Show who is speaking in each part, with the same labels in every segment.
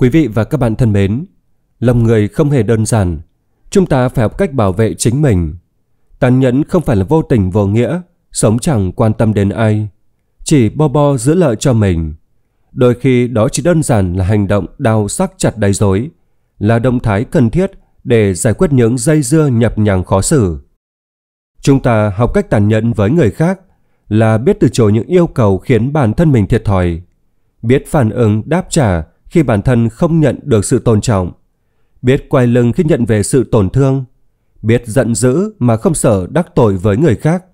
Speaker 1: Quý vị và các bạn thân mến, lòng người không hề đơn giản. Chúng ta phải học cách bảo vệ chính mình. Tàn nhẫn không phải là vô tình vô nghĩa, sống chẳng quan tâm đến ai. Chỉ bo bo giữ lợi cho mình. Đôi khi đó chỉ đơn giản là hành động đau sắc chặt đáy dối, là động thái cần thiết để giải quyết những dây dưa nhập nhằng khó xử. Chúng ta học cách tàn nhẫn với người khác là biết từ chối những yêu cầu khiến bản thân mình thiệt thòi, biết phản ứng đáp trả khi bản thân không nhận được sự tôn trọng, biết quay lưng khi nhận về sự tổn thương, biết giận dữ mà không sợ đắc tội với người khác.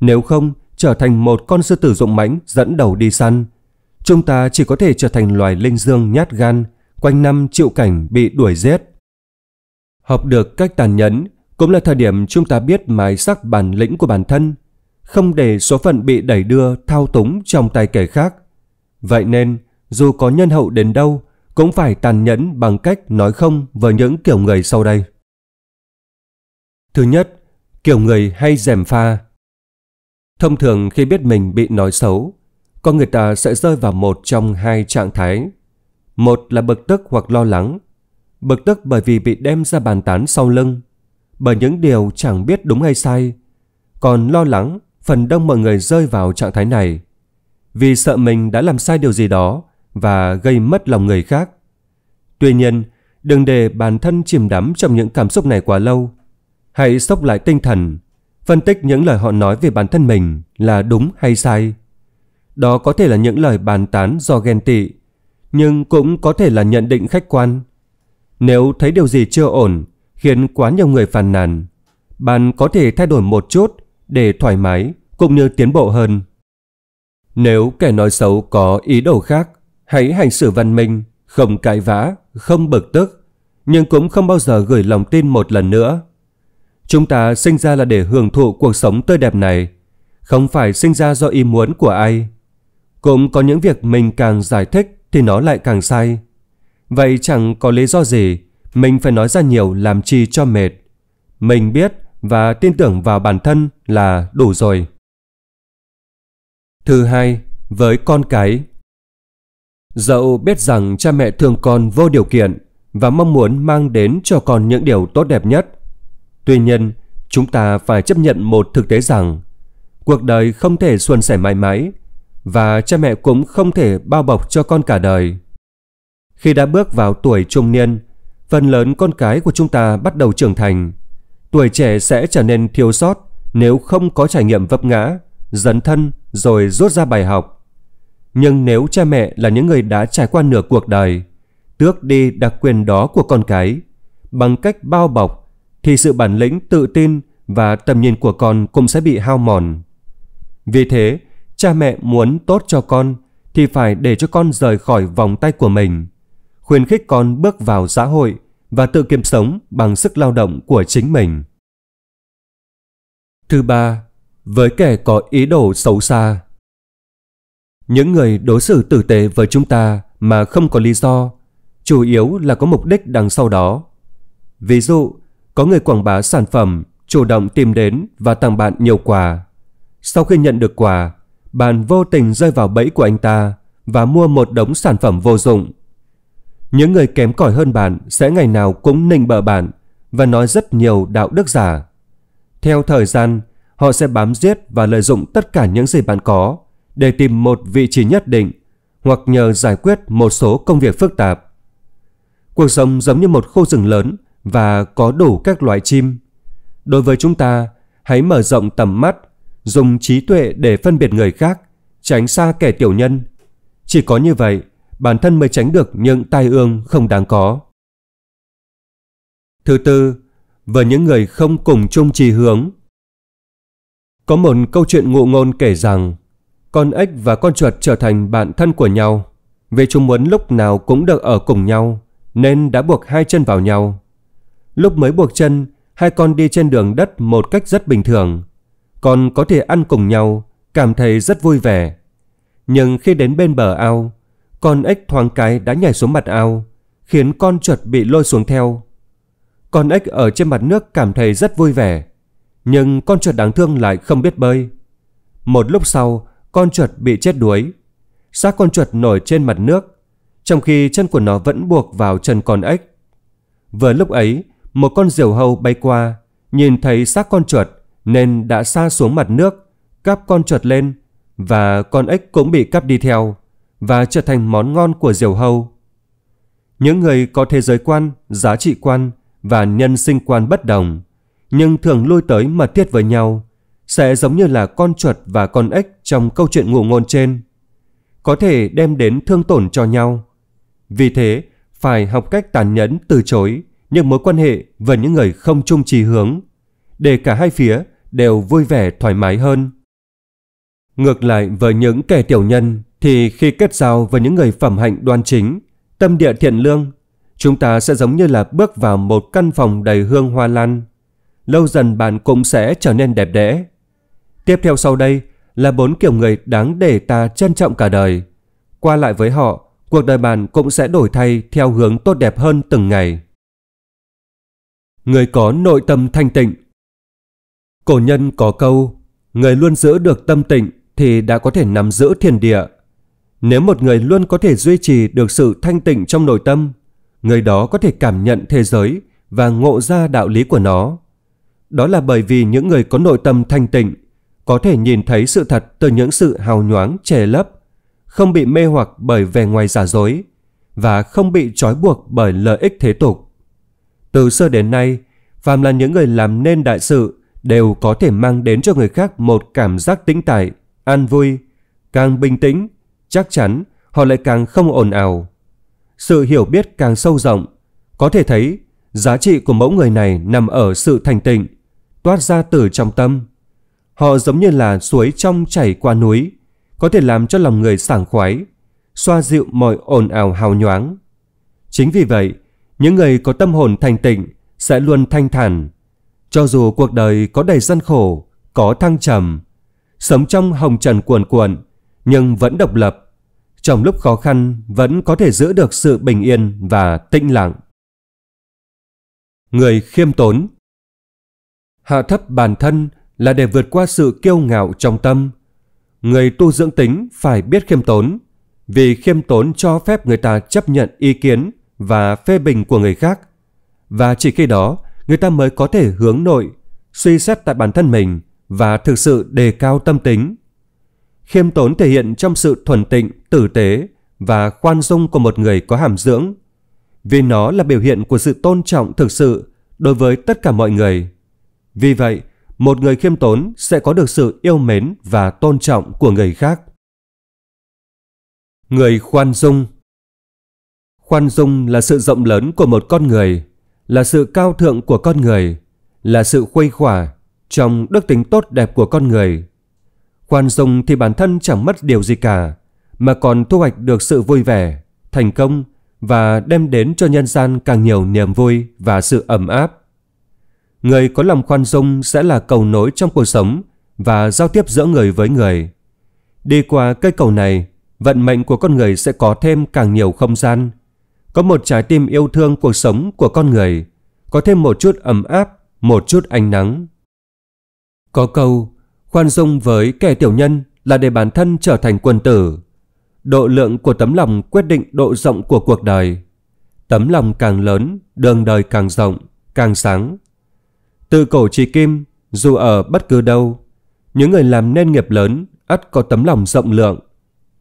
Speaker 1: Nếu không, trở thành một con sư tử rộng mãnh dẫn đầu đi săn, chúng ta chỉ có thể trở thành loài linh dương nhát gan, quanh năm chịu cảnh bị đuổi giết. Học được cách tàn nhẫn cũng là thời điểm chúng ta biết mài sắc bản lĩnh của bản thân, không để số phận bị đẩy đưa thao túng trong tay kẻ khác. Vậy nên, dù có nhân hậu đến đâu, cũng phải tàn nhẫn bằng cách nói không với những kiểu người sau đây. Thứ nhất, kiểu người hay dèm pha. Thông thường khi biết mình bị nói xấu, con người ta sẽ rơi vào một trong hai trạng thái. Một là bực tức hoặc lo lắng, bực tức bởi vì bị đem ra bàn tán sau lưng, bởi những điều chẳng biết đúng hay sai. Còn lo lắng, phần đông mọi người rơi vào trạng thái này. Vì sợ mình đã làm sai điều gì đó và gây mất lòng người khác. Tuy nhiên, đừng để bản thân chìm đắm trong những cảm xúc này quá lâu. Hãy sốc lại tinh thần, phân tích những lời họ nói về bản thân mình là đúng hay sai. Đó có thể là những lời bàn tán do ghen tị, nhưng cũng có thể là nhận định khách quan. Nếu thấy điều gì chưa ổn, khiến quá nhiều người phàn nàn, bạn có thể thay đổi một chút để thoải mái cũng như tiến bộ hơn. Nếu kẻ nói xấu có ý đồ khác, Hãy hành xử văn minh, không cãi vã, không bực tức, nhưng cũng không bao giờ gửi lòng tin một lần nữa. Chúng ta sinh ra là để hưởng thụ cuộc sống tươi đẹp này, không phải sinh ra do ý muốn của ai. Cũng có những việc mình càng giải thích thì nó lại càng sai. Vậy chẳng có lý do gì mình phải nói ra nhiều làm chi cho mệt. Mình biết và tin tưởng vào bản thân là đủ rồi. Thứ hai, với con cái Dẫu biết rằng cha mẹ thương con vô điều kiện và mong muốn mang đến cho con những điều tốt đẹp nhất. Tuy nhiên, chúng ta phải chấp nhận một thực tế rằng cuộc đời không thể suôn sẻ mãi mãi và cha mẹ cũng không thể bao bọc cho con cả đời. Khi đã bước vào tuổi trung niên, phần lớn con cái của chúng ta bắt đầu trưởng thành. Tuổi trẻ sẽ trở nên thiếu sót nếu không có trải nghiệm vấp ngã, dấn thân rồi rút ra bài học. Nhưng nếu cha mẹ là những người đã trải qua nửa cuộc đời, tước đi đặc quyền đó của con cái bằng cách bao bọc thì sự bản lĩnh tự tin và tầm nhìn của con cũng sẽ bị hao mòn. Vì thế, cha mẹ muốn tốt cho con thì phải để cho con rời khỏi vòng tay của mình, khuyến khích con bước vào xã hội và tự kiếm sống bằng sức lao động của chính mình. Thứ ba, với kẻ có ý đồ xấu xa những người đối xử tử tế với chúng ta mà không có lý do, chủ yếu là có mục đích đằng sau đó. Ví dụ, có người quảng bá sản phẩm, chủ động tìm đến và tặng bạn nhiều quà. Sau khi nhận được quà, bạn vô tình rơi vào bẫy của anh ta và mua một đống sản phẩm vô dụng. Những người kém cỏi hơn bạn sẽ ngày nào cũng nịnh bợ bạn và nói rất nhiều đạo đức giả. Theo thời gian, họ sẽ bám giết và lợi dụng tất cả những gì bạn có để tìm một vị trí nhất định hoặc nhờ giải quyết một số công việc phức tạp. Cuộc sống giống như một khu rừng lớn và có đủ các loại chim. Đối với chúng ta, hãy mở rộng tầm mắt, dùng trí tuệ để phân biệt người khác, tránh xa kẻ tiểu nhân. Chỉ có như vậy, bản thân mới tránh được những tai ương không đáng có. Thứ tư, với những người không cùng chung trì hướng. Có một câu chuyện ngụ ngôn kể rằng con ếch và con chuột trở thành bạn thân của nhau. Vì chúng muốn lúc nào cũng được ở cùng nhau, nên đã buộc hai chân vào nhau. Lúc mới buộc chân, hai con đi trên đường đất một cách rất bình thường. Con có thể ăn cùng nhau, cảm thấy rất vui vẻ. Nhưng khi đến bên bờ ao, con ếch thoáng cái đã nhảy xuống mặt ao, khiến con chuột bị lôi xuống theo. Con ếch ở trên mặt nước cảm thấy rất vui vẻ, nhưng con chuột đáng thương lại không biết bơi. Một lúc sau, con chuột bị chết đuối. Xác con chuột nổi trên mặt nước, trong khi chân của nó vẫn buộc vào chân con ếch. Vừa lúc ấy, một con diều hâu bay qua, nhìn thấy xác con chuột nên đã xa xuống mặt nước, cắp con chuột lên và con ếch cũng bị cắp đi theo và trở thành món ngon của diều hâu. Những người có thế giới quan, giá trị quan và nhân sinh quan bất đồng, nhưng thường lui tới mật thiết với nhau, sẽ giống như là con chuột và con ếch trong câu chuyện ngụ ngôn trên, có thể đem đến thương tổn cho nhau. Vì thế, phải học cách tàn nhẫn từ chối những mối quan hệ và những người không chung chí hướng, để cả hai phía đều vui vẻ thoải mái hơn. Ngược lại với những kẻ tiểu nhân thì khi kết giao với những người phẩm hạnh đoan chính, tâm địa thiện lương, chúng ta sẽ giống như là bước vào một căn phòng đầy hương hoa lan. Lâu dần bạn cũng sẽ trở nên đẹp đẽ. Tiếp theo sau đây là bốn kiểu người đáng để ta trân trọng cả đời. Qua lại với họ, cuộc đời bạn cũng sẽ đổi thay theo hướng tốt đẹp hơn từng ngày. Người có nội tâm thanh tịnh Cổ nhân có câu, người luôn giữ được tâm tịnh thì đã có thể nắm giữ thiền địa. Nếu một người luôn có thể duy trì được sự thanh tịnh trong nội tâm, người đó có thể cảm nhận thế giới và ngộ ra đạo lý của nó. Đó là bởi vì những người có nội tâm thanh tịnh có thể nhìn thấy sự thật từ những sự hào nhoáng che lấp, không bị mê hoặc bởi vẻ ngoài giả dối và không bị trói buộc bởi lợi ích thế tục. Từ xưa đến nay, phàm là những người làm nên đại sự đều có thể mang đến cho người khác một cảm giác tĩnh tại, an vui. Càng bình tĩnh, chắc chắn họ lại càng không ồn ào. Sự hiểu biết càng sâu rộng, có thể thấy giá trị của mẫu người này nằm ở sự thành tịnh, toát ra từ trong tâm Họ giống như là suối trong chảy qua núi, có thể làm cho lòng người sảng khoái, xoa dịu mọi ồn ào hào nhoáng. Chính vì vậy, những người có tâm hồn thanh tịnh sẽ luôn thanh thản. Cho dù cuộc đời có đầy gian khổ, có thăng trầm, sống trong hồng trần cuồn cuộn, nhưng vẫn độc lập. Trong lúc khó khăn vẫn có thể giữ được sự bình yên và tĩnh lặng. Người khiêm tốn Hạ thấp bản thân là để vượt qua sự kiêu ngạo trong tâm. Người tu dưỡng tính phải biết khiêm tốn, vì khiêm tốn cho phép người ta chấp nhận ý kiến và phê bình của người khác. Và chỉ khi đó, người ta mới có thể hướng nội, suy xét tại bản thân mình và thực sự đề cao tâm tính. Khiêm tốn thể hiện trong sự thuần tịnh, tử tế và khoan dung của một người có hàm dưỡng, vì nó là biểu hiện của sự tôn trọng thực sự đối với tất cả mọi người. Vì vậy, một người khiêm tốn sẽ có được sự yêu mến và tôn trọng của người khác. Người khoan dung Khoan dung là sự rộng lớn của một con người, là sự cao thượng của con người, là sự khuây khỏa trong đức tính tốt đẹp của con người. Khoan dung thì bản thân chẳng mất điều gì cả, mà còn thu hoạch được sự vui vẻ, thành công và đem đến cho nhân gian càng nhiều niềm vui và sự ấm áp. Người có lòng khoan dung sẽ là cầu nối trong cuộc sống và giao tiếp giữa người với người. Đi qua cây cầu này, vận mệnh của con người sẽ có thêm càng nhiều không gian. Có một trái tim yêu thương cuộc sống của con người, có thêm một chút ấm áp, một chút ánh nắng. Có câu, khoan dung với kẻ tiểu nhân là để bản thân trở thành quân tử. Độ lượng của tấm lòng quyết định độ rộng của cuộc đời. Tấm lòng càng lớn, đường đời càng rộng, càng sáng. Từ cổ trí kim, dù ở bất cứ đâu, những người làm nên nghiệp lớn ắt có tấm lòng rộng lượng.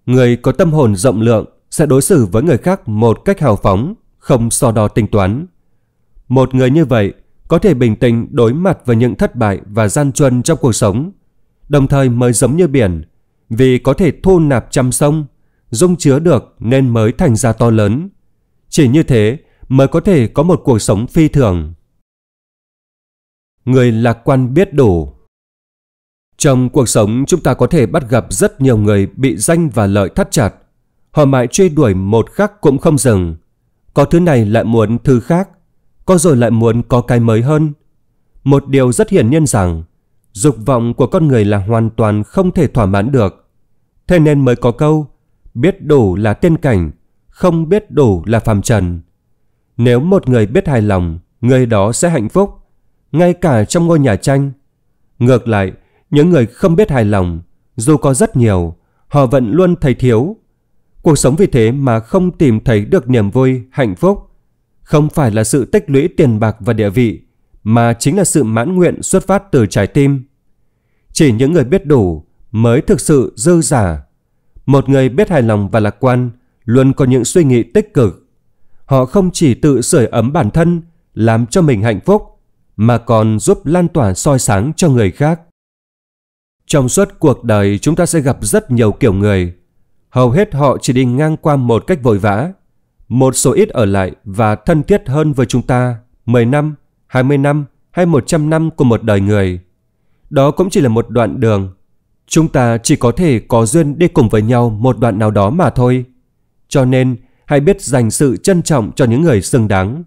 Speaker 1: Người có tâm hồn rộng lượng sẽ đối xử với người khác một cách hào phóng, không so đo tính toán. Một người như vậy có thể bình tĩnh đối mặt với những thất bại và gian truân trong cuộc sống, đồng thời mới giống như biển, vì có thể thu nạp trăm sông, dung chứa được nên mới thành ra to lớn. Chỉ như thế mới có thể có một cuộc sống phi thường người lạc quan biết đủ. Trong cuộc sống chúng ta có thể bắt gặp rất nhiều người bị danh và lợi thắt chặt. Họ mãi truy đuổi một khắc cũng không dừng. Có thứ này lại muốn thứ khác, có rồi lại muốn có cái mới hơn. Một điều rất hiển nhiên rằng, dục vọng của con người là hoàn toàn không thể thỏa mãn được. Thế nên mới có câu, biết đủ là tiên cảnh, không biết đủ là phàm trần. Nếu một người biết hài lòng, người đó sẽ hạnh phúc ngay cả trong ngôi nhà tranh. Ngược lại, những người không biết hài lòng, dù có rất nhiều, họ vẫn luôn thấy thiếu. Cuộc sống vì thế mà không tìm thấy được niềm vui, hạnh phúc. Không phải là sự tích lũy tiền bạc và địa vị, mà chính là sự mãn nguyện xuất phát từ trái tim. Chỉ những người biết đủ mới thực sự dư giả. Một người biết hài lòng và lạc quan luôn có những suy nghĩ tích cực. Họ không chỉ tự sưởi ấm bản thân, làm cho mình hạnh phúc, mà còn giúp lan tỏa soi sáng cho người khác. Trong suốt cuộc đời chúng ta sẽ gặp rất nhiều kiểu người. Hầu hết họ chỉ đi ngang qua một cách vội vã. Một số ít ở lại và thân thiết hơn với chúng ta 10 năm, 20 năm hay 100 năm của một đời người. Đó cũng chỉ là một đoạn đường. Chúng ta chỉ có thể có duyên đi cùng với nhau một đoạn nào đó mà thôi. Cho nên, hãy biết dành sự trân trọng cho những người xứng đáng.